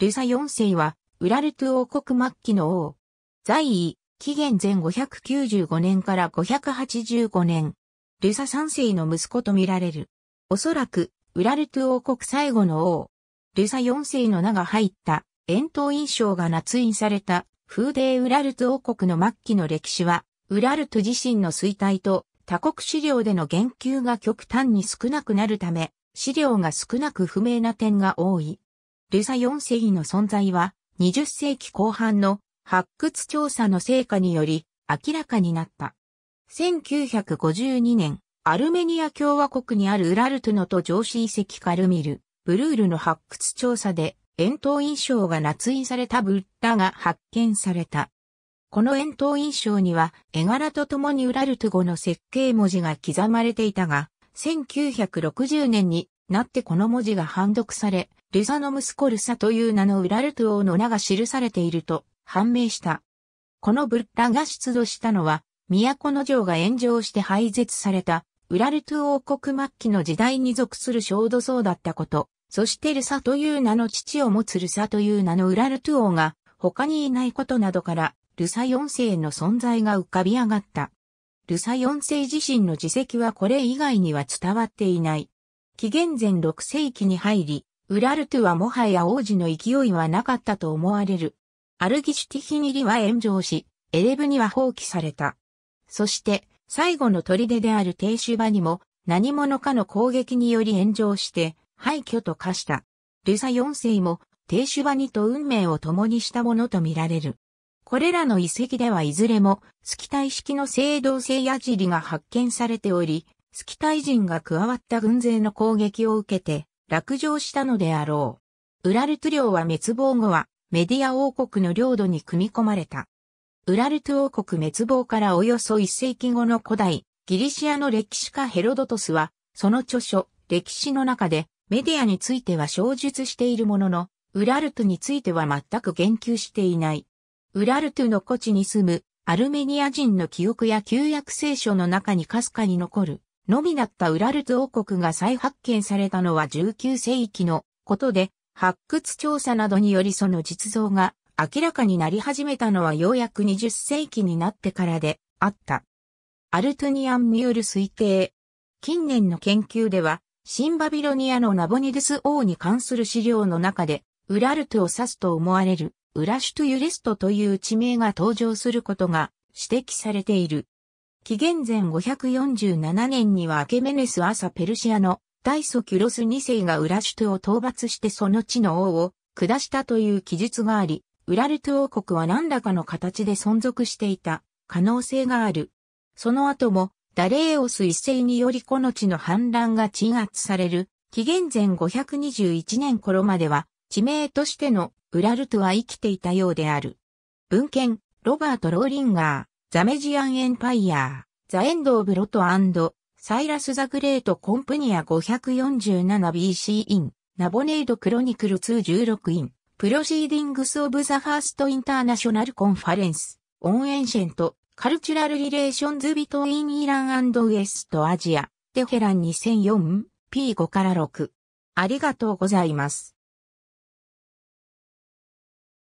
ルサ4世は、ウラルト王国末期の王。在位、紀元前595年から585年。ルサ3世の息子と見られる。おそらく、ウラルト王国最後の王。ルサ4世の名が入った、円筒印象が捺印された、風デウラルト王国の末期の歴史は、ウラルト自身の衰退と、他国資料での言及が極端に少なくなるため、資料が少なく不明な点が多い。ルサ4世紀の存在は、20世紀後半の発掘調査の成果により明らかになった。1952年、アルメニア共和国にあるウラルトゥノと上司遺跡カルミル、ブルールの発掘調査で、円筒印象が捺印されたブッダが発見された。この円筒印象には、絵柄とともにウラルトゥ語の設計文字が刻まれていたが、1960年になってこの文字が判読され、ルサの息子ルサという名のウラルト王の名が記されていると判明した。このブッラが出土したのは、都の城が炎上して廃絶された、ウラルト王国末期の時代に属する小土層だったこと、そしてルサという名の父を持つルサという名のウラルト王が他にいないことなどから、ルサ四世の存在が浮かび上がった。ルサ四世自身の自責はこれ以外には伝わっていない。紀元前6世紀に入り、ウラルトゥはもはや王子の勢いはなかったと思われる。アルギシュティヒニリは炎上し、エレブには放棄された。そして、最後の砦である停止場にも、何者かの攻撃により炎上して、廃墟と化した。ルサ4世も、停止場にと運命を共にしたものとみられる。これらの遺跡ではいずれも、スキタイ式の青銅製矢尻が発見されており、スキタイ人が加わった軍勢の攻撃を受けて、落城したのであろう。ウラルトゥ領は滅亡後はメディア王国の領土に組み込まれた。ウラルトゥ王国滅亡からおよそ1世紀後の古代、ギリシアの歴史家ヘロドトスは、その著書、歴史の中で、メディアについては小述しているものの、ウラルトについては全く言及していない。ウラルトゥの古地に住むアルメニア人の記憶や旧約聖書の中にかすかに残るのみだったウラルツ王国が再発見されたのは19世紀のことで、発掘調査などによりその実像が明らかになり始めたのはようやく20世紀になってからであった。アルトゥニアンによる推定。近年の研究では、新バビロニアのナボニデス王に関する資料の中で、ウラルトを指すと思われる、ウラシュトユレストという地名が登場することが指摘されている。紀元前547年にはアケメネス朝ペルシアの大ソキュロス2世がウラシュトを討伐してその地の王を下したという記述があり、ウラルト王国は何らかの形で存続していた可能性がある。その後もダレーオス一世によりこの地の反乱が鎮圧される紀元前521年頃までは地名としてのウラルトは生きていたようである。文献ロバート・ローリンガーザメジアンエンパイアー、ザエンドオブロトサイラス・ザ・グレート・コンプニア 547BC イン、ナボネード・クロニクル216イン、プロシーディングス・オブ・ザ・ファースト・インターナショナル・コンファレンス、オン・エンシェント、カルチュラル・リレーションズ・ビトイン・イランウエスト・アジア、テヘラン 2004P5 から6。ありがとうございます。